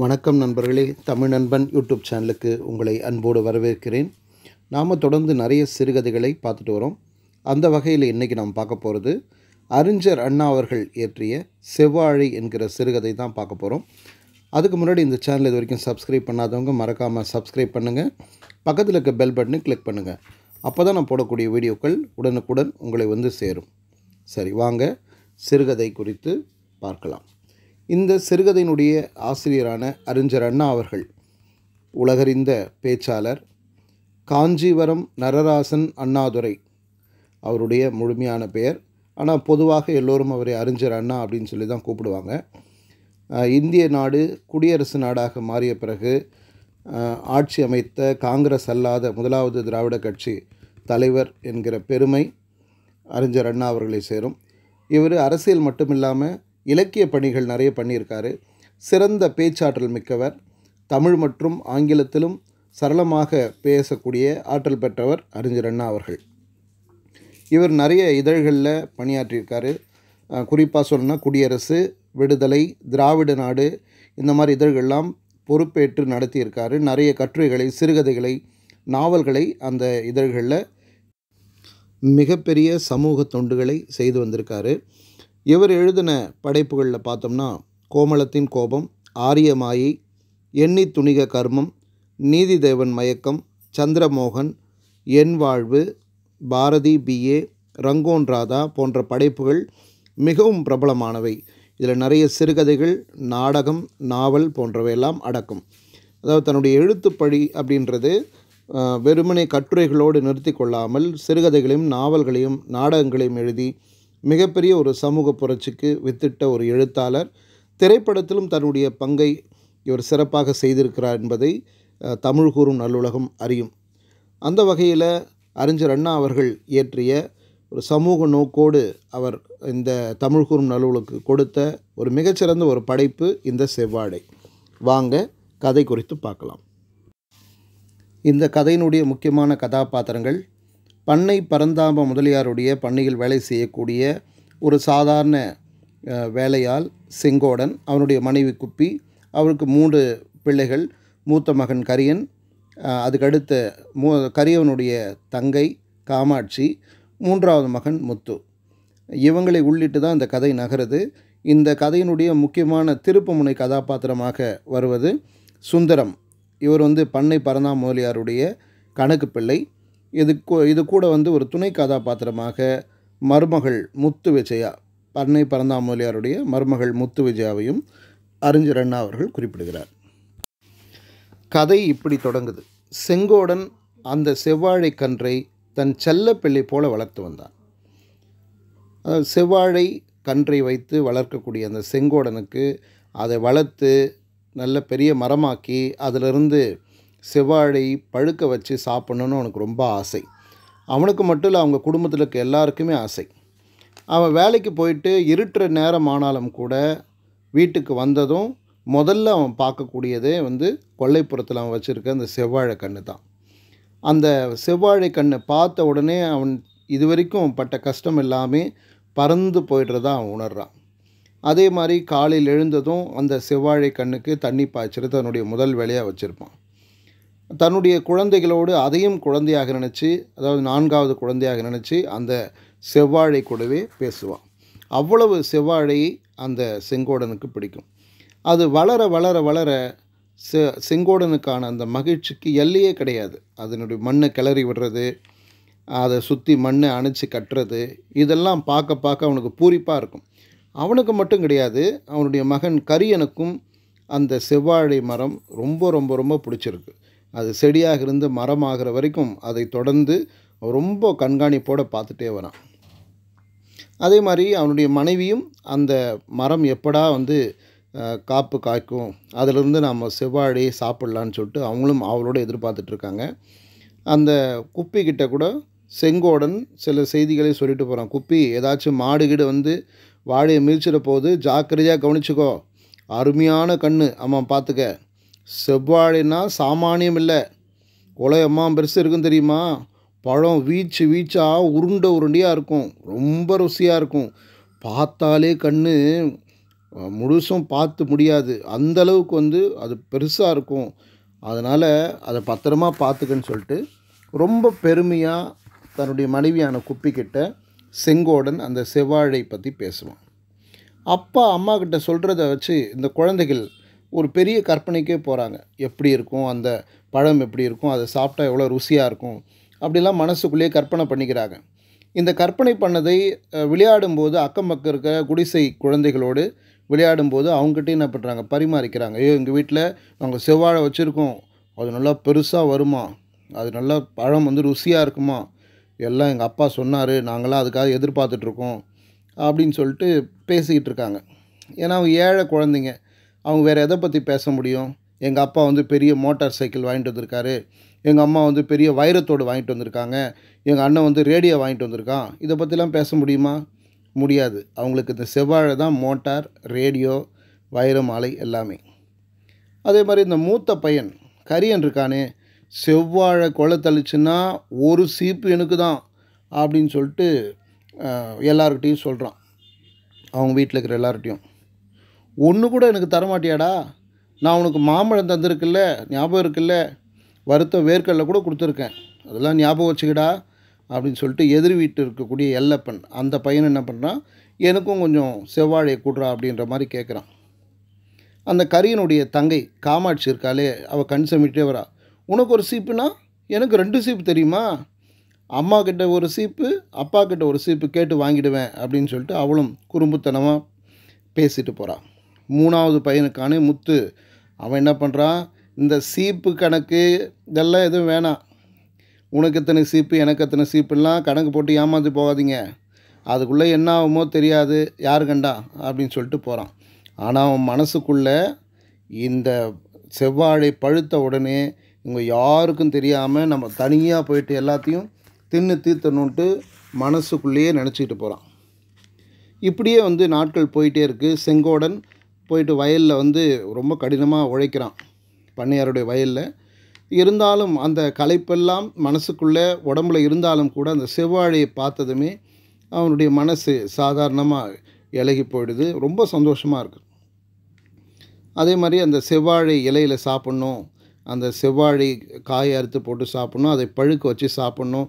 வணக்கம் நண்பர்களே தமிழ் நண்பன் யூடியூப் சேனலுக்கு உங்களை அன்போடு வரவேற்கிறேன் நாம் தொடர்ந்து நிறைய சிறுகதைகளை பார்த்துட்டு வரோம் அந்த வகையில் இன்றைக்கி நாம் பார்க்க போகிறது அறிஞர் அண்ணா அவர்கள் இயற்றிய செவ்வாழை என்கிற சிறுகதை தான் பார்க்க போகிறோம் அதுக்கு முன்னாடி இந்த சேனல் இது வரைக்கும் சப்ஸ்கிரைப் பண்ணாதவங்க மறக்காமல் சப்ஸ்கிரைப் பண்ணுங்கள் பக்கத்தில் இருக்க பெல் பட்டனை கிளிக் பண்ணுங்கள் அப்போ தான் நான் போடக்கூடிய வீடியோக்கள் உடனுக்குடன் உங்களை வந்து சேரும் சரி வாங்க சிறுகதை குறித்து பார்க்கலாம் இந்த சிறுகதையினுடைய ஆசிரியரான அறிஞர் அண்ணா அவர்கள் உலகறிந்த பேச்சாளர் காஞ்சிவரம் நரராசன் அண்ணாதுரை அவருடைய முழுமையான பெயர் ஆனால் பொதுவாக எல்லோரும் அவரை அறிஞர் அண்ணா அப்படின்னு சொல்லி தான் கூப்பிடுவாங்க இந்திய நாடு குடியரசு நாடாக மாறிய பிறகு ஆட்சி அமைத்த காங்கிரஸ் அல்லாத முதலாவது திராவிட கட்சி தலைவர் என்கிற பெருமை அறிஞர் அண்ணா அவர்களை சேரும் இவர் அரசியல் மட்டுமில்லாமல் இலக்கிய பணிகள் நிறைய பண்ணியிருக்காரு சிறந்த பேச்சாற்றல் மிக்கவர் தமிழ் மற்றும் ஆங்கிலத்திலும் சரளமாக பேசக்கூடிய ஆற்றல் பெற்றவர் அறிஞர் அண்ணா அவர்கள் இவர் நிறைய இதழ்களில் பணியாற்றியிருக்காரு குறிப்பாக சொல்லணும்னா குடியரசு விடுதலை திராவிட நாடு இந்த மாதிரி இதழ்கள்லாம் பொறுப்பேற்று நடத்தியிருக்காரு நிறைய கட்டுரைகளை சிறுகதைகளை நாவல்களை அந்த இதழ்களில் மிகப்பெரிய சமூக தொண்டுகளை செய்து வந்திருக்காரு இவர் எழுதின படைப்புகளில் பார்த்தோம்னா கோமளத்தின் கோபம் ஆரியமாயி எண்ணி துணிக கர்மம் நீதி தேவன் மயக்கம் சந்திரமோகன் என் வாழ்வு பாரதி பிஏ ரங்கோன் ராதா போன்ற படைப்புகள் மிகவும் பிரபலமானவை இதில் நிறைய சிறுகதைகள் நாடகம் நாவல் போன்றவையெல்லாம் அடக்கும் அதாவது தன்னுடைய எழுத்துப்படி அப்படின்றது வெறுமனே கட்டுரைகளோடு நிறுத்தி கொள்ளாமல் சிறுகதைகளையும் நாவல்களையும் நாடகங்களையும் எழுதி மிகப்பெரிய ஒரு சமூக புரட்சிக்கு வித்திட்ட ஒரு எழுத்தாளர் திரைப்படத்திலும் தன்னுடைய பங்கை இவர் சிறப்பாக செய்திருக்கிறார் என்பதை தமிழ் கூறும் நல்லுலகம் அறியும் அந்த வகையில் அறிஞர் அண்ணா அவர்கள் இயற்றிய ஒரு சமூக நோக்கோடு அவர் இந்த தமிழ் கூறும் நல்லுலகு கொடுத்த ஒரு மிகச்சிறந்த ஒரு படைப்பு இந்த செவ்வாடை வாங்க கதை குறித்து பார்க்கலாம் இந்த கதையினுடைய முக்கியமான கதாபாத்திரங்கள் பண்ணை பரந்தாம முதலியாருடைய பண்ணையில் வேலை செய்யக்கூடிய ஒரு சாதாரண வேலையால் செங்கோடன் அவனுடைய மனைவி குப்பி அவருக்கு மூன்று பிள்ளைகள் மூத்த மகன் கரியன் அதுக்கடுத்த மூ கரியவனுடைய தங்கை காமாட்சி மூன்றாவது மகன் முத்து இவங்களை உள்ளிட்டு தான் இந்த கதை நகருது இந்த கதையினுடைய முக்கியமான திருப்பமுனை கதாபாத்திரமாக வருவது சுந்தரம் இவர் வந்து பண்ணை பரந்தாமோலியாருடைய கணக்கு பிள்ளை இது இது கூட வந்து ஒரு துணை கதாபாத்திரமாக மருமகள் முத்து விஜயா பண்ணை பரந்தாமொழியாருடைய மருமகள் முத்து விஜயாவையும் அறிஞர் அண்ணா அவர்கள் குறிப்பிடுகிறார் கதை இப்படி தொடங்குது செங்கோடன் அந்த செவ்வாழை கன்றை தன் செல்ல பிள்ளை போல வளர்த்து வந்தான் செவ்வாழை கன்றை வைத்து வளர்க்கக்கூடிய அந்த செங்கோடனுக்கு அதை வளர்த்து நல்ல பெரிய மரமாக்கி அதிலிருந்து செவ்வாழை பழுக்க வச்சு சாப்பிட்ணுன்னு அவனுக்கு ரொம்ப ஆசை அவனுக்கு மட்டும் இல்லை அவங்க குடும்பத்தில் இருக்க எல்லாருக்குமே ஆசை அவன் வேலைக்கு போயிட்டு இருட்டுற நேரம் ஆனாலும் கூட வீட்டுக்கு வந்ததும் முதல்ல அவன் பார்க்கக்கூடியதே வந்து கொல்லைப்புறத்தில் அவன் வச்சுருக்க அந்த செவ்வாழை கன்று தான் அந்த செவ்வாழை கண்ணை பார்த்த உடனே அவன் இது வரைக்கும் பட்ட கஷ்டம் எல்லாமே பறந்து போயிடுறதா அவன் உணர்றான் அதே மாதிரி காலையில் எழுந்ததும் அந்த செவ்வாழை கண்ணுக்கு தண்ணி பாய்ச்சிறது அவனுடைய முதல் வேலையாக வச்சுருப்பான் தன்னுடைய குழந்தைகளோடு அதையும் குழந்தையாக நினச்சி அதாவது நான்காவது குழந்தையாக நினச்சி அந்த செவ்வாழை கூடவே பேசுவான் அவ்வளவு செவ்வாழை அந்த செங்கோடனுக்கு பிடிக்கும் அது வளர வளர வளர செ செங்கோடனுக்கான அந்த மகிழ்ச்சிக்கு எல்லையே கிடையாது அதனுடைய மண்ணை கிளறி விடுறது அதை சுற்றி மண்ணை அணைச்சி கட்டுறது இதெல்லாம் பார்க்க பார்க்க அவனுக்கு பூரிப்பாக இருக்கும் அவனுக்கு மட்டும் கிடையாது அவனுடைய மகன் கரியனுக்கும் அந்த செவ்வாழை மரம் ரொம்ப ரொம்ப ரொம்ப பிடிச்சிருக்கு அது செடியாக இருந்து மரமாகிற வரைக்கும் அதை தொடர்ந்து ரொம்ப கண்காணிப்போடு பார்த்துட்டே வரான் அதே மாதிரி அவனுடைய மனைவியும் அந்த மரம் எப்படா வந்து காப்பு காய்க்கும் அதிலிருந்து நாம் செவ்வாழி சாப்பிட்லான்னு சொல்லிட்டு அவங்களும் அவளோட எதிர்பார்த்துட்ருக்காங்க அந்த குப்பிக்கிட்ட கூட செங்கோடன் சில செய்திகளை சொல்லிட்டு போகிறான் குப்பி ஏதாச்சும் மாடுகிட வந்து வாழையை மிதிச்சிட போது ஜாக்கிரதையாக கவனிச்சிக்கோ அருமையான கண் அம்மா பார்த்துக்க செவ்வாழைனா சாமானியம் இல்லை உலகம்மா பெருசு இருக்குன்னு தெரியுமா பழம் வீச்சு வீச்சாக உருண்டை உருண்டையாக இருக்கும் ரொம்ப ருசியாக இருக்கும் பார்த்தாலே கண் முழுசும் பார்த்து முடியாது அந்தளவுக்கு வந்து அது பெருசாக இருக்கும் அதனால் அதை பத்திரமா பார்த்துக்கன்னு சொல்லிட்டு ரொம்ப பெருமையாக தன்னுடைய மனைவியான குப்பிக்கிட்ட செங்கோடன் அந்த செவ்வாழை பற்றி பேசுவான் அப்பா அம்மா கிட்ட சொல்கிறத வச்சு இந்த குழந்தைகள் ஒரு பெரிய கற்பனைக்கே போகிறாங்க எப்படி இருக்கும் அந்த பழம் எப்படி இருக்கும் அதை சாப்பிட்டா எவ்வளோ ருசியாக இருக்கும் அப்படிலாம் மனசுக்குள்ளேயே கற்பனை பண்ணிக்கிறாங்க இந்த கற்பனை பண்ணதை விளையாடும்போது அக்கம் பக்கம் இருக்கிற குடிசை குழந்தைகளோடு விளையாடும்போது அவங்ககிட்ட என்ன பண்ணுறாங்க பரிமாறிக்கிறாங்க ஐயோ எங்கள் வீட்டில் நாங்கள் செவ்வாழை வச்சுருக்கோம் அது நல்லா பெருசாக வருமா அது நல்லா பழம் வந்து ருசியாக இருக்குமா எல்லாம் எங்கள் அப்பா சொன்னார் நாங்களாம் அதுக்காக எதிர்பார்த்துட்ருக்கோம் அப்படின்னு சொல்லிட்டு பேசிக்கிட்டு இருக்காங்க ஏன்னா அவங்க ஏழை குழந்தைங்க அவங்க வேறு எதை பற்றி பேச முடியும் எங்கள் அப்பா வந்து பெரிய மோட்டார் சைக்கிள் வாங்கிட்டு வந்திருக்காரு எங்கள் அம்மா வந்து பெரிய வைரத்தோடு வாங்கிட்டு வந்திருக்காங்க எங்கள் அண்ணன் வந்து ரேடியோ வாங்கிட்டு வந்திருக்கான் இதை பற்றிலாம் பேச முடியுமா முடியாது அவங்களுக்கு இந்த செவ்வாழை தான் மோட்டார் ரேடியோ வைரமாலை எல்லாமே அதே மாதிரி இந்த மூத்த பையன் கரியன் இருக்கானே செவ்வாழை கொலை தள்ளிச்சுன்னா ஒரு சீப்பு எனக்கு தான் அப்படின்னு சொல்லிட்டு எல்லார்கிட்டையும் சொல்கிறான் அவங்க வீட்டில் இருக்கிற எல்லார்கிட்டையும் ஒன்று கூட எனக்கு தரமாட்டியாடா நான் உனக்கு மாம்பழம் தந்திருக்குல்ல ஞாபகம் இருக்குல்ல வருத்த வேர்க்கடலை கூட கொடுத்துருக்கேன் அதெல்லாம் ஞாபகம் வச்சுக்கடா அப்படின்னு சொல்லிட்டு எதிர் வீட்டு இருக்கக்கூடிய எல்லப்பன் அந்த பையன் என்ன பண்ணுறான் எனக்கும் கொஞ்சம் செவ்வாழையை கூடுறா அப்படின்ற மாதிரி கேட்குறான் அந்த கரியனுடைய தங்கை காமாட்சி இருக்காளே அவள் கண் சமிட்டே வரா உனக்கு ஒரு சீப்புனா எனக்கு ரெண்டு சீப்பு தெரியுமா அம்மா கிட்ட ஒரு சீப்பு அப்பா கிட்ட ஒரு சீப்பு கேட்டு வாங்கிடுவேன் அப்படின்னு சொல்லிட்டு அவளும் குறும்புத்தனமாக பேசிட்டு போகிறாள் மூணாவது பையனுக்கான முத்து அவன் என்ன பண்ணுறான் இந்த சீப்பு கணக்கு இதெல்லாம் எதுவும் வேணாம் உனக்கு எத்தனை சீப்பு எனக்கு எத்தனை சீப்புலாம் கணக்கு போட்டு ஏமாந்து போகாதீங்க அதுக்குள்ளே என்ன ஆகுமோ தெரியாது யார் கண்டா அப்படின்னு சொல்லிட்டு போகிறான் ஆனால் அவன் மனசுக்குள்ளே இந்த செவ்வாழை பழுத்த உடனே இவங்க யாருக்கும் தெரியாமல் நம்ம தனியாக போயிட்டு எல்லாத்தையும் தின்னு தீர்த்தணுன்ட்டு மனசுக்குள்ளேயே நினச்சிக்கிட்டு போகிறான் இப்படியே வந்து நாட்கள் போயிட்டே இருக்குது செங்கோடன் போயிட்டு வயலில் வந்து ரொம்ப கடினமாக உழைக்கிறான் பண்ணையாருடைய வயலில் இருந்தாலும் அந்த களைப்பெல்லாம் மனசுக்குள்ளே உடம்புல இருந்தாலும் கூட அந்த செவ்வாழையை பார்த்ததுமே அவனுடைய மனசு சாதாரணமாக இலகி போயிடுது ரொம்ப சந்தோஷமாக இருக்கு அதே மாதிரி அந்த செவ்வாழை இலையில் சாப்பிட்ணும் அந்த செவ்வாழை காயை அறுத்து போட்டு சாப்பிட்ணும் அதை பழுக்க வச்சு சாப்பிட்ணும்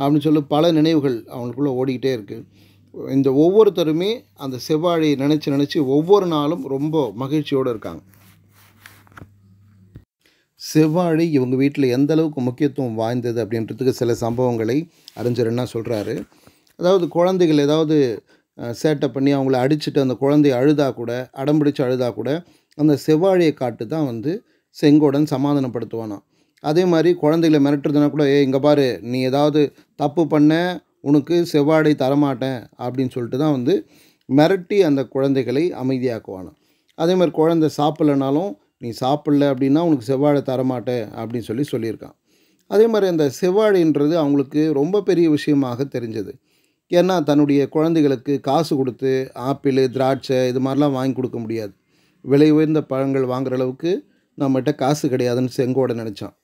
அப்படின்னு சொல்லி பல நினைவுகள் அவனுக்குள்ளே ஓடிக்கிட்டே இருக்குது இந்த ஒவ்வொருத்தருமே அந்த செவ்வாழையை நினச்சி நினச்சி ஒவ்வொரு நாளும் ரொம்ப மகிழ்ச்சியோடு இருக்காங்க செவ்வாழை இவங்க வீட்டில் எந்த அளவுக்கு முக்கியத்துவம் வாய்ந்தது அப்படின்றதுக்கு சில சம்பவங்களை அறிஞர் சொல்கிறாரு அதாவது குழந்தைகள் ஏதாவது சேட்டை பண்ணி அவங்கள அடிச்சுட்டு அந்த குழந்தைய அழுதா கூட அடம்பிடிச்சு அழுதா கூட அந்த செவ்வாழையை காட்டு தான் வந்து செங்கோடன் சமாதானப்படுத்துவானா அதே மாதிரி குழந்தைகளை மிரட்டுறதுனா கூட ஏ இங்கே பாரு நீ ஏதாவது தப்பு பண்ண உனக்கு செவ்வாடை தரமாட்டேன் அப்படின்னு சொல்லிட்டு தான் வந்து மிரட்டி அந்த குழந்தைகளை அமைதியாக்குவானோ அதே மாதிரி குழந்தை சாப்பிட்லனாலும் நீ சாப்பிடல அப்படின்னா உனக்கு செவ்வாழை தரமாட்டேன் அப்படின்னு சொல்லி சொல்லியிருக்கான் அதே மாதிரி அந்த செவ்வாழைன்றது அவங்களுக்கு ரொம்ப பெரிய விஷயமாக தெரிஞ்சது ஏன்னா தன்னுடைய குழந்தைகளுக்கு காசு கொடுத்து ஆப்பிள் திராட்சை இது மாதிரிலாம் வாங்கி கொடுக்க முடியாது விலை உயர்ந்த பழங்கள் வாங்குகிற அளவுக்கு நம்மகிட்ட காசு கிடையாதுன்னு செங்கோட நினச்சான்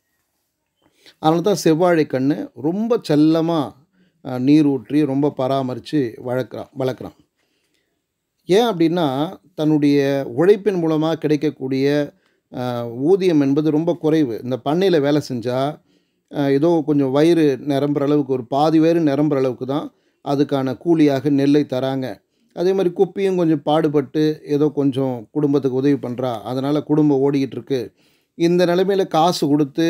அதனால தான் செவ்வாழை கண்ணு ரொம்ப செல்லமாக நீர் ஊற்றி ரொம்ப பராமரித்து வளர்க்குறான் வளர்க்குறான் ஏன் அப்படின்னா தன்னுடைய உழைப்பின் மூலமாக கிடைக்கக்கூடிய ஊதியம் என்பது ரொம்ப குறைவு இந்த பண்ணையில் வேலை செஞ்சால் ஏதோ கொஞ்சம் வயிறு நிரம்புற அளவுக்கு ஒரு பாதி வயிறு நிரம்புற அளவுக்கு தான் அதுக்கான கூலியாக நெல்லை தராங்க அதே மாதிரி குப்பியும் கொஞ்சம் பாடுபட்டு ஏதோ கொஞ்சம் குடும்பத்துக்கு உதவி பண்ணுறா அதனால் குடும்பம் ஓடிக்கிட்டு இருக்கு இந்த நிலைமையில் காசு கொடுத்து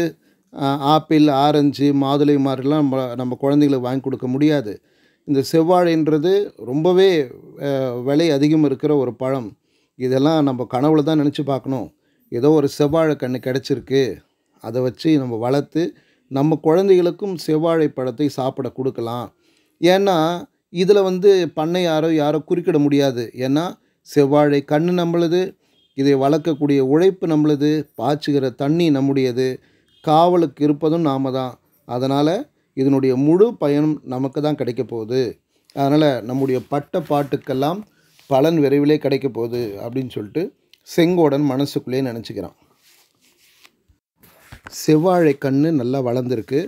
ஆப்பிள் ஆரஞ்சு மாதுளை மாதிரிலாம் நம்ம நம்ம குழந்தைங்களுக்கு வாங்கி கொடுக்க முடியாது இந்த செவ்வாழைன்றது ரொம்பவே விலை அதிகம் இருக்கிற ஒரு பழம் இதெல்லாம் நம்ம கனவுல தான் நினச்சி பார்க்கணும் ஏதோ ஒரு செவ்வாழை கன்று கிடச்சிருக்கு அதை வச்சு நம்ம வளர்த்து நம்ம குழந்தைகளுக்கும் செவ்வாழை பழத்தை சாப்பிட கொடுக்கலாம் ஏன்னா இதில் வந்து பண்ணை யாரோ யாரோ குறிக்கிட முடியாது ஏன்னா செவ்வாழை கண் நம்மளுது இதை வளர்க்கக்கூடிய உழைப்பு நம்மளுது பாய்ச்சுகிற தண்ணி நம்முடையது காவலுக்கு இருப்பதும் நாம் தான் அதனால் இதனுடைய முழு பயனும் நமக்கு தான் கிடைக்க போகுது அதனால் நம்முடைய பட்ட பாட்டுக்கெல்லாம் பலன் விரைவிலே கிடைக்க போகுது அப்படின்னு சொல்லிட்டு செங்கோடன் மனசுக்குள்ளேயே நினச்சிக்கிறான் செவ்வாழை கண் நல்லா வளர்ந்துருக்கு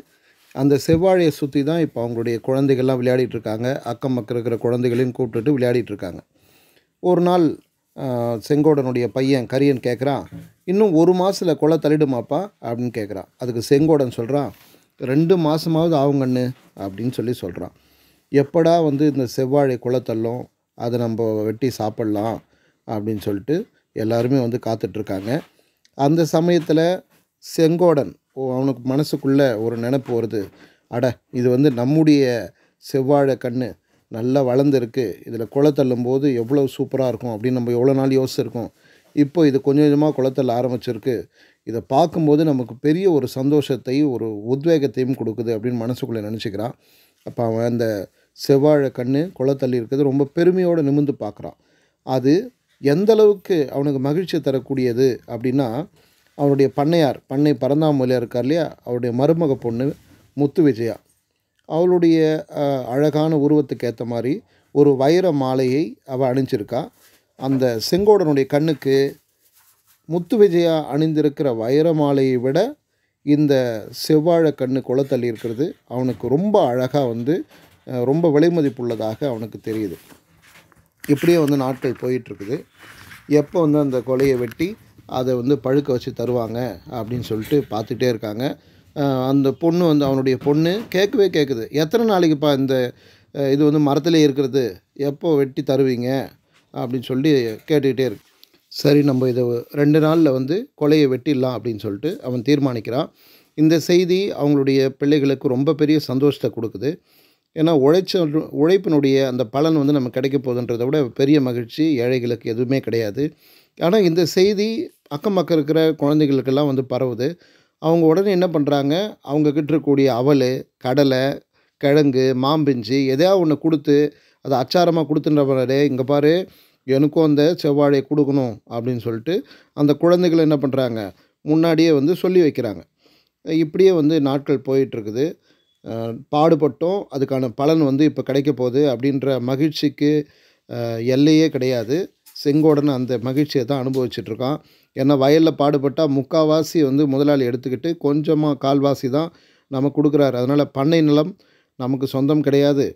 அந்த செவ்வாழையை சுற்றி தான் இப்போ அவங்களுடைய குழந்தைகள்லாம் விளையாடிட்டு இருக்காங்க அக்கம் பக்கம் இருக்கிற குழந்தைகளையும் கூப்பிட்டுட்டு விளையாடிட்டுருக்காங்க இருக்காங்க ஒரு நாள் செங்கோடனுடைய பையன் கரியன் கேட்குறான் இன்னும் ஒரு மாதத்தில் கொலை தள்ளிடுமாப்பா அப்படின்னு கேட்குறான் அதுக்கு செங்கோடன் சொல்கிறான் ரெண்டு மாதமாவது ஆகுங்கண்ணு அப்படின்னு சொல்லி சொல்கிறான் எப்படா வந்து இந்த செவ்வாழை கொலை தள்ளும் அதை நம்ம வெட்டி சாப்பிட்லாம் அப்படின்னு சொல்லிட்டு எல்லாருமே வந்து காத்துட்ருக்காங்க அந்த சமயத்தில் செங்கோடன் அவனுக்கு மனசுக்குள்ளே ஒரு நினப்பு வருது அட இது வந்து நம்முடைய செவ்வாழை கண்ணு நல்லா வளர்ந்துருக்கு இதில் தள்ளும் தள்ளும்போது எவ்வளோ சூப்பராக இருக்கும் அப்படின்னு நம்ம எவ்வளோ நாள் யோசிச்சிருக்கோம் இப்போ இது கொஞ்சம் கொஞ்சமாக குளத்தல் ஆரம்பிச்சிருக்கு இதை பார்க்கும்போது நமக்கு பெரிய ஒரு சந்தோஷத்தையும் ஒரு உத்வேகத்தையும் கொடுக்குது அப்படின்னு மனசுக்குள்ளே நினச்சிக்கிறான் அப்போ அவன் அந்த செவ்வாழை கண்ணு குளத்தள்ளி இருக்கிறது ரொம்ப பெருமையோடு நிமிந்து பார்க்குறான் அது எந்த அளவுக்கு அவனுக்கு மகிழ்ச்சி தரக்கூடியது அப்படின்னா அவனுடைய பண்ணையார் பண்ணை பரந்தாமொழியாக இருக்கார் இல்லையா அவருடைய மருமக பொண்ணு முத்து விஜயா அவளுடைய அழகான உருவத்துக்கு ஏற்ற மாதிரி ஒரு வைர மாலையை அவள் அணிஞ்சிருக்கா அந்த செங்கோடனுடைய கண்ணுக்கு முத்து விஜயா அணிந்திருக்கிற வைர மாலையை விட இந்த செவ்வாழை கண்ணு குளத்தள்ளி இருக்கிறது அவனுக்கு ரொம்ப அழகாக வந்து ரொம்ப விலைமதிப்புள்ளதாக அவனுக்கு தெரியுது இப்படியே வந்து நாட்கள் போயிட்டுருக்குது எப்போ வந்து அந்த கொலையை வெட்டி அதை வந்து பழுக்க வச்சு தருவாங்க அப்படின்னு சொல்லிட்டு பார்த்துட்டே இருக்காங்க அந்த பொண்ணு வந்து அவனுடைய பொண்ணு கேட்கவே கேட்குது எத்தனை நாளைக்குப்பா இந்த இது வந்து மரத்தில் இருக்கிறது எப்போ வெட்டி தருவீங்க அப்படின்னு சொல்லி கேட்டுக்கிட்டே இருக்கு சரி நம்ம இதை ரெண்டு நாளில் வந்து கொலையை வெட்டிடலாம் அப்படின்னு சொல்லிட்டு அவன் தீர்மானிக்கிறான் இந்த செய்தி அவங்களுடைய பிள்ளைகளுக்கு ரொம்ப பெரிய சந்தோஷத்தை கொடுக்குது ஏன்னா உழைச்ச உழைப்பினுடைய அந்த பலன் வந்து நம்ம கிடைக்க போகுதுன்றதை விட பெரிய மகிழ்ச்சி ஏழைகளுக்கு எதுவுமே கிடையாது ஆனால் இந்த செய்தி அக்கம் பக்கம் இருக்கிற குழந்தைகளுக்கெல்லாம் வந்து பரவுது அவங்க உடனே என்ன பண்ணுறாங்க அவங்கக்கிட்ட இருக்கக்கூடிய அவல் கடலை கிழங்கு மாம்பிஞ்சு எதையா ஒன்று கொடுத்து அதை அச்சாரமாக கொடுத்துன்றே இங்கே பாரு எனக்கும் அந்த செவ்வாழையை கொடுக்கணும் அப்படின்னு சொல்லிட்டு அந்த குழந்தைகள் என்ன பண்ணுறாங்க முன்னாடியே வந்து சொல்லி வைக்கிறாங்க இப்படியே வந்து நாட்கள் போயிட்டுருக்குது பாடுபட்டோம் அதுக்கான பலன் வந்து இப்போ கிடைக்க போகுது அப்படின்ற மகிழ்ச்சிக்கு எல்லையே கிடையாது செங்கோடன் அந்த மகிழ்ச்சியை தான் அனுபவிச்சிட்ருக்கான் ஏன்னா வயலில் பாடுபட்டால் முக்கால்வாசி வந்து முதலாளி எடுத்துக்கிட்டு கொஞ்சமாக கால்வாசி தான் நம்ம கொடுக்குறாரு அதனால் பண்ணை நிலம் நமக்கு சொந்தம் கிடையாது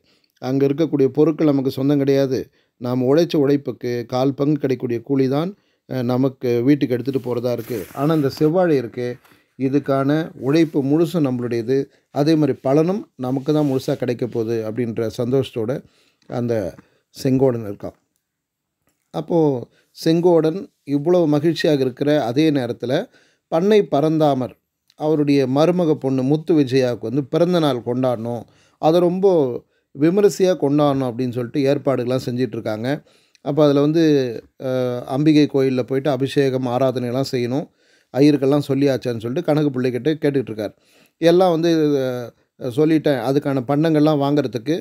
அங்கே இருக்கக்கூடிய பொருட்கள் நமக்கு சொந்தம் கிடையாது நாம் உழைச்ச உழைப்புக்கு கால் பங்கு கிடைக்கக்கூடிய கூலி தான் நமக்கு வீட்டுக்கு எடுத்துகிட்டு போகிறதா இருக்குது ஆனால் இந்த செவ்வாழை இருக்குது இதுக்கான உழைப்பு முழுசும் நம்மளுடையது அதே மாதிரி பலனும் நமக்கு தான் முழுசாக கிடைக்க போகுது அப்படின்ற சந்தோஷத்தோடு அந்த செங்கோடன் இருக்கான் அப்போது செங்கோடன் இவ்வளவு மகிழ்ச்சியாக இருக்கிற அதே நேரத்தில் பண்ணை பரந்தாமர் அவருடைய மருமக பொண்ணு முத்து விஜயாவுக்கு வந்து பிறந்த நாள் கொண்டாடணும் அதை ரொம்ப விமரிசையாக கொண்டாடணும் அப்படின்னு சொல்லிட்டு ஏற்பாடுகள்லாம் செஞ்சிட்ருக்காங்க அப்போ அதில் வந்து அம்பிகை கோயிலில் போயிட்டு அபிஷேகம் ஆராதனைலாம் செய்யணும் ஐயருக்கெல்லாம் சொல்லியாச்சான்னு சொல்லிட்டு கணக்கு பிள்ளைகிட்ட இருக்கார் எல்லாம் வந்து சொல்லிட்டேன் அதுக்கான பண்டங்கள்லாம் வாங்கிறதுக்கு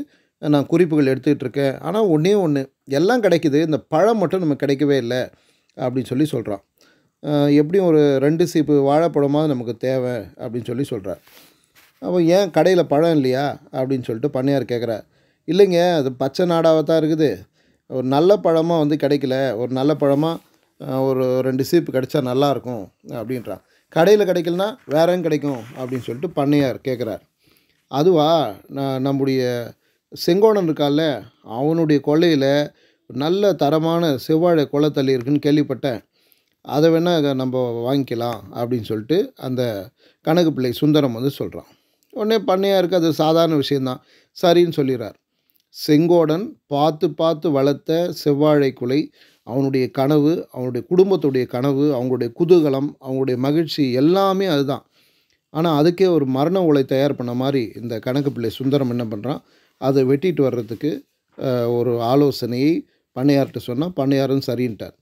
நான் குறிப்புகள் எடுத்துக்கிட்டு இருக்கேன் ஆனால் ஒன்றே ஒன்று எல்லாம் கிடைக்குது இந்த பழம் மட்டும் நமக்கு கிடைக்கவே இல்லை அப்படின்னு சொல்லி சொல்கிறான் எப்படியும் ஒரு ரெண்டு சீப்பு வாழைப்பழமாக நமக்கு தேவை அப்படின்னு சொல்லி சொல்கிறார் அப்போ ஏன் கடையில் பழம் இல்லையா அப்படின்னு சொல்லிட்டு பண்ணையார் கேட்குறார் இல்லைங்க அது பச்சை நாடாக தான் இருக்குது ஒரு நல்ல பழமாக வந்து கிடைக்கல ஒரு நல்ல பழமாக ஒரு ரெண்டு சீப்பு கிடைச்சா நல்லாயிருக்கும் அப்படின்றான் கடையில் கிடைக்கலன்னா வேறங்க கிடைக்கும் அப்படின்னு சொல்லிட்டு பண்ணையார் கேட்குறார் அதுவா நான் நம்முடைய செங்கோணன் இருக்கால அவனுடைய கொள்ளையில் நல்ல தரமான செவ்வாழை குளத்தள்ளி இருக்குன்னு கேள்விப்பட்டேன் அதை வேணால் நம்ம வாங்கிக்கலாம் அப்படின்னு சொல்லிட்டு அந்த கணக்கு பிள்ளை சுந்தரம் வந்து சொல்கிறான் உடனே பண்ணையாருக்கு அது சாதாரண விஷயந்தான் சரின்னு சொல்லிடுறார் செங்கோடன் பார்த்து பார்த்து வளர்த்த செவ்வாழை குலை அவனுடைய கனவு அவனுடைய குடும்பத்துடைய கனவு அவங்களுடைய குதூகலம் அவங்களுடைய மகிழ்ச்சி எல்லாமே அதுதான் ஆனால் அதுக்கே ஒரு மரண உலை தயார் பண்ண மாதிரி இந்த கணக்கு பிள்ளை சுந்தரம் என்ன பண்ணுறான் அதை வெட்டிட்டு வர்றதுக்கு ஒரு ஆலோசனையை பண்ணையார்கிட்ட சொன்னால் பண்ணையாரும் சரின்ட்டார்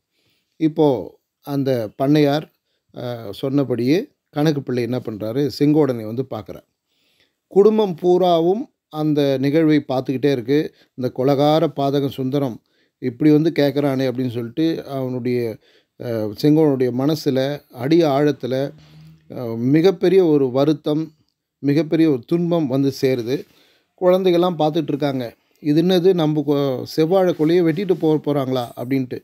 இப்போது அந்த பண்ணையார் சொன்னபடியே கணக்கு பிள்ளை என்ன பண்ணுறாரு செங்கோடனை வந்து பார்க்குறார் குடும்பம் பூராவும் அந்த நிகழ்வை பார்த்துக்கிட்டே இருக்குது இந்த கொலகார பாதகம் சுந்தரம் இப்படி வந்து கேட்குறானே அப்படின்னு சொல்லிட்டு அவனுடைய செங்கோனுடைய மனசில் அடி ஆழத்தில் மிகப்பெரிய ஒரு வருத்தம் மிகப்பெரிய ஒரு துன்பம் வந்து சேருது குழந்தைகள்லாம் பார்த்துட்ருக்காங்க இது என்னது நம்ம செவ்வாழை கொலையை வெட்டிட்டு போக போகிறாங்களா அப்படின்ட்டு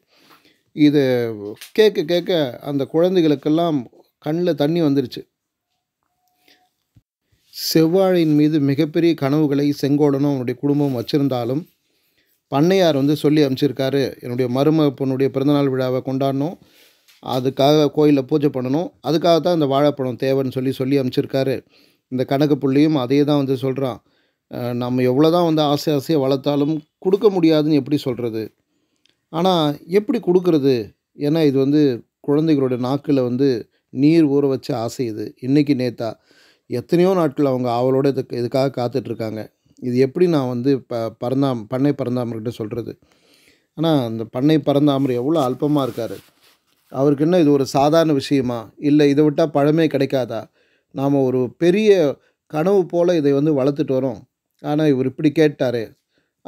இது கேட்க கேட்க அந்த குழந்தைகளுக்கெல்லாம் கண்ணில் தண்ணி வந்துருச்சு செவ்வாழையின் மீது மிகப்பெரிய கனவுகளை செங்கோடனும் அவனுடைய குடும்பம் வச்சுருந்தாலும் பண்ணையார் வந்து சொல்லி அமைச்சிருக்காரு என்னுடைய மருமக பொண்ணுடைய பிறந்தநாள் விழாவை கொண்டாடணும் அதுக்காக கோயிலில் பூஜை பண்ணணும் அதுக்காக தான் இந்த வாழைப்பழம் தேவைன்னு சொல்லி சொல்லி அமைச்சிருக்காரு இந்த கணக்கு புள்ளியும் அதே தான் வந்து சொல்கிறான் நம்ம எவ்வளோ தான் வந்து ஆசை ஆசையாக வளர்த்தாலும் கொடுக்க முடியாதுன்னு எப்படி சொல்கிறது ஆனால் எப்படி கொடுக்கறது ஏன்னா இது வந்து குழந்தைகளோட நாக்கில் வந்து நீர் ஊற வச்ச ஆசை இது இன்றைக்கி நேத்தா எத்தனையோ நாட்கள் அவங்க அவளோட இதுக்கு இதுக்காக காத்துட்ருக்காங்க இது எப்படி நான் வந்து ப பறந்தாம் பண்ணை பறந்தாமர்கிட்ட சொல்கிறது ஆனால் அந்த பண்ணை பறந்தாமர் எவ்வளோ அல்பமாக இருக்கார் அவருக்கு என்ன இது ஒரு சாதாரண விஷயமா இல்லை இதை விட்டால் பழமே கிடைக்காதா நாம் ஒரு பெரிய கனவு போல் இதை வந்து வளர்த்துட்டு வரோம் ஆனால் இவர் இப்படி கேட்டார்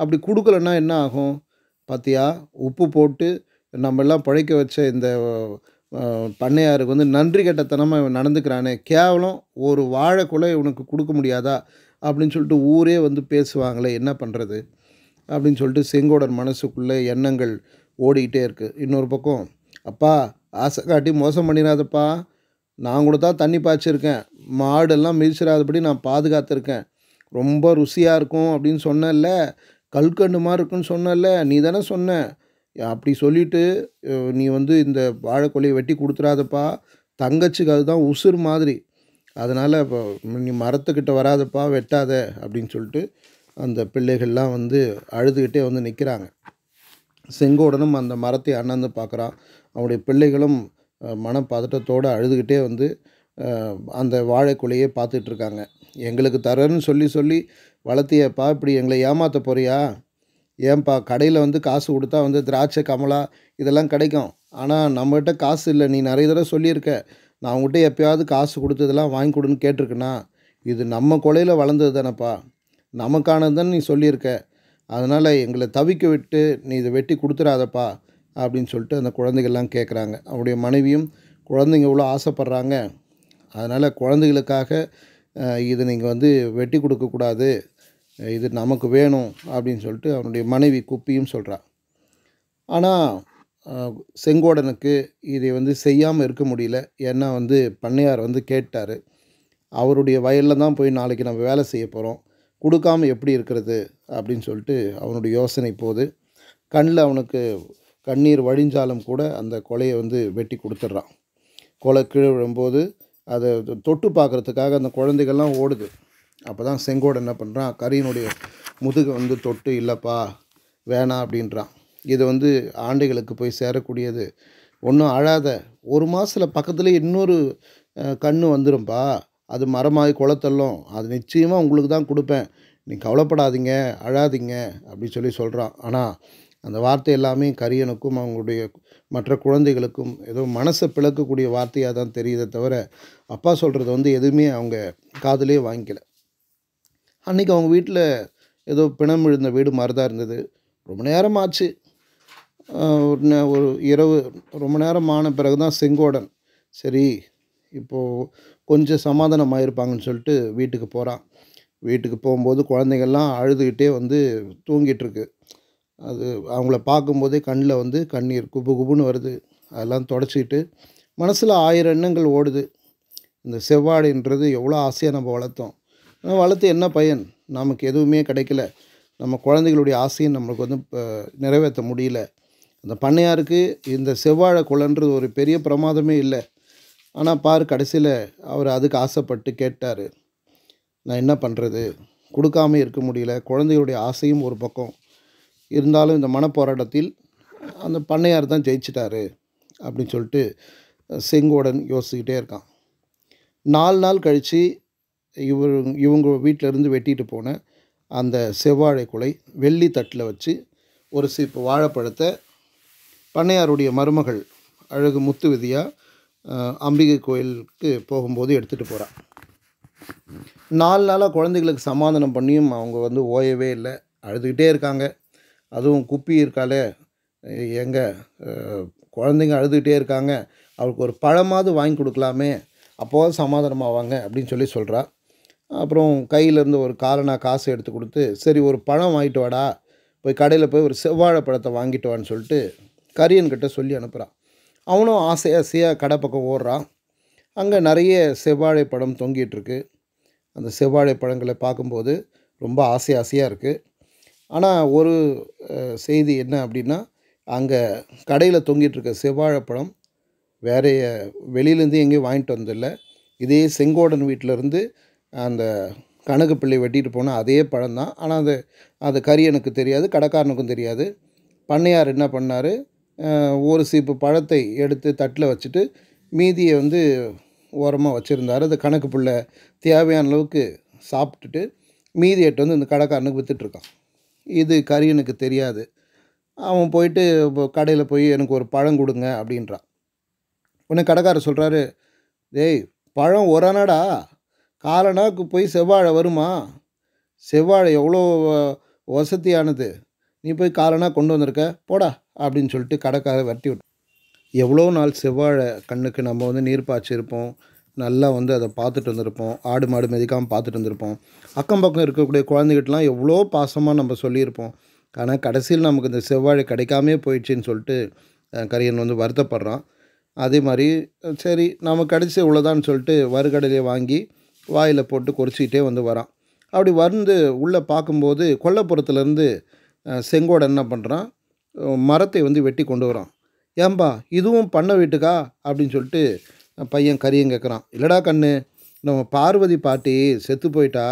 அப்படி கொடுக்கலன்னா என்ன ஆகும் பார்த்தியா உப்பு போட்டு நம்மெல்லாம் பழைக்க வச்ச இந்த பண்ணையாருக்கு வந்து நன்றி கெட்டத்தனமாக இவன் நடந்துக்கிறானே கேவலம் ஒரு வாழைக்குலை இவனுக்கு கொடுக்க முடியாதா அப்படின்னு சொல்லிட்டு ஊரே வந்து பேசுவாங்களே என்ன பண்ணுறது அப்படின்னு சொல்லிட்டு செங்கோடர் மனசுக்குள்ளே எண்ணங்கள் ஓடிக்கிட்டே இருக்குது இன்னொரு பக்கம் அப்பா ஆசை காட்டி மோசம் பண்ணிடாதப்பா நான் கூட தான் தண்ணி பாய்ச்சிருக்கேன் மாடெல்லாம் மிதிச்சிடாதபடி நான் பாதுகாத்துருக்கேன் ரொம்ப ருசியாக இருக்கும் அப்படின்னு சொன்னல கல்கண்டு மாதிரி இருக்குன்னு சொன்னல நீ தானே சொன்ன அப்படி சொல்லிவிட்டு நீ வந்து இந்த வாழைக்கொல்லையை வெட்டி கொடுத்துடாதப்பா தங்கச்சிக்கு அதுதான் உசுர் மாதிரி அதனால் இப்போ நீ மரத்துக்கிட்ட வராதப்பா வெட்டாத அப்படின்னு சொல்லிட்டு அந்த பிள்ளைகள்லாம் வந்து அழுதுகிட்டே வந்து நிற்கிறாங்க செங்கோடனும் அந்த மரத்தை அண்ணாந்து பார்க்குறான் அவனுடைய பிள்ளைகளும் மனப்பதட்டத்தோடு அழுதுகிட்டே வந்து அந்த வாழைக்குலையே பார்த்துட்ருக்காங்க எங்களுக்கு தரேன்னு சொல்லி சொல்லி வளர்த்தியப்பா இப்படி எங்களை ஏமாற்ற போறியா ஏன்பா கடையில் வந்து காசு கொடுத்தா வந்து திராட்சை கமலா இதெல்லாம் கிடைக்கும் ஆனால் நம்மகிட்ட காசு இல்லை நீ நிறைய தடவை சொல்லியிருக்க நான் உங்கள்கிட்ட எப்போயாவது காசு கொடுத்ததெல்லாம் வாங்கி கொடுன்னு கேட்டிருக்கேண்ணா இது நம்ம கொலையில் வளர்ந்தது தானேப்பா நமக்கானதுன்னு நீ சொல்லியிருக்க அதனால் எங்களை தவிக்க விட்டு நீ இதை வெட்டி கொடுத்துடாதப்பா அப்படின்னு சொல்லிட்டு அந்த குழந்தைகள்லாம் கேட்குறாங்க அவருடைய மனைவியும் குழந்தைங்க இவ்வளோ ஆசைப்பட்றாங்க அதனால் குழந்தைகளுக்காக இது நீங்கள் வந்து வெட்டி கொடுக்கக்கூடாது இது நமக்கு வேணும் அப்படின்னு சொல்லிட்டு அவனுடைய மனைவி குப்பியும் சொல்கிறான் ஆனால் செங்கோடனுக்கு இதை வந்து செய்யாமல் இருக்க முடியல ஏன்னா வந்து பண்ணையார் வந்து கேட்டார் அவருடைய வயலில் தான் போய் நாளைக்கு நம்ம வேலை செய்ய போகிறோம் கொடுக்காம எப்படி இருக்கிறது அப்படின்னு சொல்லிட்டு அவனுடைய யோசனை போது கண்ணில் அவனுக்கு கண்ணீர் வழிஞ்சாலும் கூட அந்த கொலையை வந்து வெட்டி கொடுத்துட்றான் கொலை கீழே விழும்போது அதை தொட்டு பார்க்குறதுக்காக அந்த குழந்தைகள்லாம் ஓடுது அப்போ தான் செங்கோடு என்ன பண்ணுறான் கரியனுடைய முதுகை வந்து தொட்டு இல்லைப்பா வேணாம் அப்படின்றான் இது வந்து ஆண்டைகளுக்கு போய் சேரக்கூடியது ஒன்றும் அழாத ஒரு மாதத்தில் பக்கத்துலேயே இன்னொரு கண் வந்துடும்ப்பா அது மரமாகி குளத்தள்ளும் அது நிச்சயமாக உங்களுக்கு தான் கொடுப்பேன் நீ கவலைப்படாதீங்க அழாதீங்க அப்படின்னு சொல்லி சொல்கிறான் ஆனால் அந்த வார்த்தை எல்லாமே கரியனுக்கும் அவங்களுடைய மற்ற குழந்தைகளுக்கும் ஏதோ மனசை பிளக்கக்கூடிய வார்த்தையாக தான் தெரியுதே தவிர அப்பா சொல்கிறது வந்து எதுவுமே அவங்க காதலே வாங்கிக்கல அன்றைக்கி அவங்க வீட்டில் ஏதோ பிணம் விழுந்த வீடு மாதிரி தான் இருந்தது ரொம்ப நேரம் ஆச்சு ஒரு இரவு ரொம்ப நேரம் ஆன பிறகு தான் செங்கோடன் சரி இப்போது கொஞ்சம் சமாதானமாக இருப்பாங்கன்னு சொல்லிட்டு வீட்டுக்கு போகிறான் வீட்டுக்கு போகும்போது குழந்தைங்கள்லாம் அழுதுகிட்டே வந்து தூங்கிட்டுருக்கு அது அவங்கள பார்க்கும்போதே கண்ணில் வந்து கண்ணீர் குபு குபுன்னு வருது அதெல்லாம் தொடச்சிக்கிட்டு மனசில் ஆயிரம் எண்ணங்கள் ஓடுது இந்த செவ்வாடுன்றது எவ்வளோ ஆசையாக நம்ம வளர்த்தோம் வளர்த்து என்ன பயன் நமக்கு எதுவுமே கிடைக்கல நம்ம குழந்தைகளுடைய ஆசையும் நம்மளுக்கு வந்து நிறைவேற்ற முடியல அந்த பண்ணையாருக்கு இந்த செவ்வாழை குளன்றது ஒரு பெரிய பிரமாதமே இல்லை ஆனால் பார் கடைசியில் அவர் அதுக்கு ஆசைப்பட்டு கேட்டார் நான் என்ன பண்ணுறது கொடுக்காம இருக்க முடியல குழந்தைகளுடைய ஆசையும் ஒரு பக்கம் இருந்தாலும் இந்த மனப்போராட்டத்தில் அந்த பண்ணையார் தான் ஜெயிச்சிட்டாரு அப்படின்னு சொல்லிட்டு செங்கோடன் யோசிச்சுக்கிட்டே இருக்கான் நாலு நாள் கழித்து இவர் இவங்க வீட்டிலேருந்து வெட்டிட்டு போன அந்த செவ்வாழை குலை வெள்ளி தட்டில் வச்சு ஒரு சிப்பு வாழைப்பழத்தை பண்ணையாருடைய மருமகள் அழகு முத்து விதியாக அம்பிகை கோயிலுக்கு போகும்போது எடுத்துகிட்டு போகிறான் நாலு நாளாக குழந்தைகளுக்கு சமாதானம் பண்ணியும் அவங்க வந்து ஓயவே இல்லை அழுதுகிட்டே இருக்காங்க அதுவும் குப்பி இருக்காளே எங்கே குழந்தைங்க அழுதுகிட்டே இருக்காங்க அவளுக்கு ஒரு பழமாவது வாங்கி கொடுக்கலாமே அப்போது சமாதானமாவாங்க அப்படின்னு சொல்லி சொல்கிறா அப்புறம் கையிலேருந்து ஒரு காலனா காசு எடுத்து கொடுத்து சரி ஒரு பழம் வாங்கிட்டு வாடா போய் கடையில் போய் ஒரு செவ்வாழை பழத்தை வாங்கிட்டு வான்னு சொல்லிட்டு கரியன்கிட்ட சொல்லி அனுப்புகிறான் அவனும் ஆசை ஆசையாக கடை பக்கம் ஓடுறான் அங்கே நிறைய செவ்வாழை பழம் தொங்கிட்டுருக்கு அந்த செவ்வாழை பழங்களை பார்க்கும்போது ரொம்ப ஆசை ஆசையாக இருக்குது ஆனால் ஒரு செய்தி என்ன அப்படின்னா அங்கே கடையில் தொங்கிட்டுருக்க செவ்வாழைப்பழம் வேறைய வெளியிலேருந்து எங்கேயும் வாங்கிட்டு வந்ததில்ல இதே செங்கோடன் வீட்டிலருந்து அந்த கணக்கு பிள்ளை வெட்டிட்டு போனால் அதே பழம் தான் ஆனால் அது அது கறி எனக்கு தெரியாது கடைக்காரனுக்கும் தெரியாது பண்ணையார் என்ன பண்ணார் ஒரு சீப்பு பழத்தை எடுத்து தட்டில் வச்சுட்டு மீதியை வந்து ஓரமாக வச்சுருந்தார் அது கணக்கு பிள்ளை தேவையான அளவுக்கு சாப்பிட்டுட்டு மீதி எட்டு வந்து இந்த கடைக்காரனுக்கு விற்றுட்ருக்கான் இது கரியனுக்கு தெரியாது அவன் போயிட்டு இப்போ கடையில் போய் எனக்கு ஒரு பழம் கொடுங்க அப்படின்றான் உடனே கடைக்காரர் சொல்கிறாரு டேய் பழம் ஒரு அணடா காலனாக்கு போய் செவ்வாழை வருமா செவ்வாழை எவ்வளோ வசதியானது நீ போய் காலனா கொண்டு வந்திருக்க போடா அப்படின்னு சொல்லிட்டு கடைக்காரர் வரட்டி விட்டு எவ்வளோ நாள் செவ்வாழை கண்ணுக்கு நம்ம வந்து நீர் பாய்ச்சிருப்போம் நல்லா வந்து அதை பார்த்துட்டு வந்திருப்போம் ஆடு மாடு மெதிக்காமல் பார்த்துட்டு வந்திருப்போம் அக்கம் பக்கம் இருக்கக்கூடிய குழந்தைகிட்டலாம் எவ்வளோ பாசமாக நம்ம சொல்லியிருப்போம் ஆனால் கடைசியில் நமக்கு இந்த செவ்வாழை கிடைக்காமே போயிடுச்சின்னு சொல்லிட்டு கரியன் வந்து வருத்தப்படுறான் அதே மாதிரி சரி நம்ம கடைசி இவ்வளோதான்னு சொல்லிட்டு வறுகடலையை வாங்கி வாயில் போட்டு குறைச்சிக்கிட்டே வந்து வரான் அப்படி வந்து உள்ளே பார்க்கும்போது கொல்லப்புறத்துலேருந்து செங்கோட என்ன பண்ணுறான் மரத்தை வந்து வெட்டி கொண்டு வரான் ஏம்பா இதுவும் பண்ண வீட்டுக்கா அப்படின்னு சொல்லிட்டு பையன் கரியும் கேட்குறான் இல்லைடா கண்ணு நம்ம பார்வதி பாட்டி செத்து போயிட்டா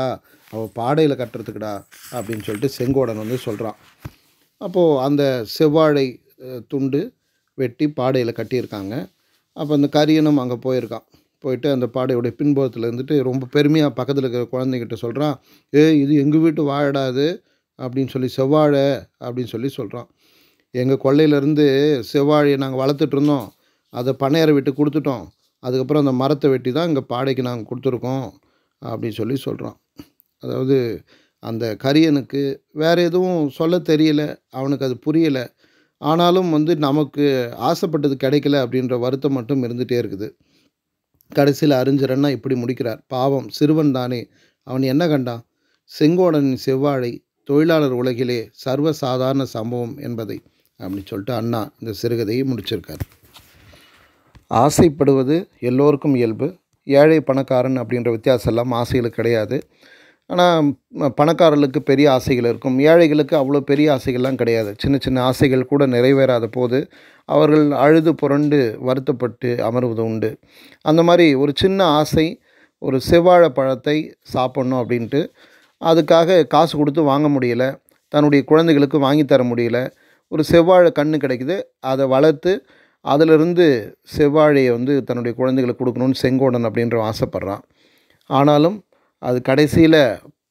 அவள் பாடையில் கட்டுறதுக்குடா அப்படின்னு சொல்லிட்டு செங்கோடன் வந்து சொல்கிறான் அப்போது அந்த செவ்வாழை துண்டு வெட்டி பாடையில் கட்டியிருக்காங்க அப்போ அந்த கரியனும் அங்கே போயிருக்கான் போயிட்டு அந்த பாடையுடைய பின்புறத்தில் இருந்துட்டு ரொம்ப பெருமையாக பக்கத்தில் இருக்கிற குழந்தைங்கிட்ட சொல்கிறான் ஏ இது எங்கள் வீட்டு வாழடாது அப்படின்னு சொல்லி செவ்வாழை அப்படின்னு சொல்லி சொல்கிறான் எங்கள் கொள்ளையிலேருந்து செவ்வாழையை நாங்கள் வளர்த்துட்ருந்தோம் அதை பனையாரை விட்டு கொடுத்துட்டோம் அதுக்கப்புறம் அந்த மரத்தை வெட்டி தான் இங்கே பாடைக்கு நாங்கள் கொடுத்துருக்கோம் அப்படின்னு சொல்லி சொல்கிறான் அதாவது அந்த கரியனுக்கு வேறு எதுவும் சொல்ல தெரியலை அவனுக்கு அது புரியலை ஆனாலும் வந்து நமக்கு ஆசைப்பட்டது கிடைக்கல அப்படின்ற வருத்தம் மட்டும் இருந்துகிட்டே இருக்குது கடைசியில் அறிஞரன்னா இப்படி முடிக்கிறார் பாவம் சிறுவன் தானே அவன் என்ன கண்டான் செங்கோடனின் செவ்வாழை தொழிலாளர் உலகிலே சர்வசாதாரண சம்பவம் என்பதை அப்படின்னு சொல்லிட்டு அண்ணா இந்த சிறுகதையை முடிச்சிருக்கார் ஆசைப்படுவது எல்லோருக்கும் இயல்பு ஏழை பணக்காரன் அப்படின்ற வித்தியாசம் எல்லாம் ஆசைகள் கிடையாது ஆனால் பணக்காரர்களுக்கு பெரிய ஆசைகள் இருக்கும் ஏழைகளுக்கு அவ்வளோ பெரிய ஆசைகள்லாம் கிடையாது சின்ன சின்ன ஆசைகள் கூட நிறைவேறாத போது அவர்கள் அழுது புரண்டு வருத்தப்பட்டு அமர்வது உண்டு அந்த மாதிரி ஒரு சின்ன ஆசை ஒரு செவ்வாழை பழத்தை சாப்பிட்ணும் அப்படின்ட்டு அதுக்காக காசு கொடுத்து வாங்க முடியல தன்னுடைய குழந்தைகளுக்கு வாங்கித்தர முடியல ஒரு செவ்வாழை கண்ணு கிடைக்குது அதை வளர்த்து அதிலிருந்து செவ்வாழையை வந்து தன்னுடைய குழந்தைகளுக்கு கொடுக்கணும்னு செங்கோடன் அப்படின்ற ஆசைப்பட்றான் ஆனாலும் அது கடைசியில்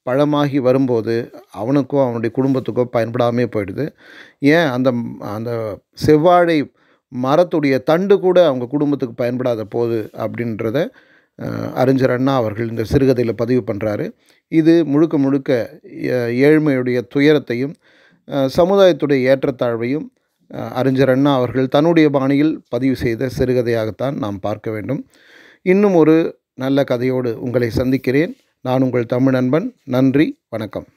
பழமாகி வரும்போது அவனுக்கோ அவனுடைய குடும்பத்துக்கோ பயன்படாமே போயிடுது ஏன் அந்த அந்த செவ்வாழை மரத்துடைய தண்டு கூட அவங்க குடும்பத்துக்கு பயன்படாத போது அப்படின்றத அறிஞர் அண்ணா அவர்கள் இந்த சிறுகதையில் பதிவு பண்ணுறாரு இது முழுக்க முழுக்க ஏழ்மையுடைய துயரத்தையும் சமுதாயத்துடைய ஏற்றத்தாழ்வையும் அறிஞர் அண்ணா அவர்கள் தன்னுடைய பாணியில் பதிவு செய்த சிறுகதையாகத்தான் நாம் பார்க்க வேண்டும் இன்னும் ஒரு நல்ல கதையோடு உங்களை சந்திக்கிறேன் நான் உங்கள் தமிழ் நண்பன் நன்றி வணக்கம்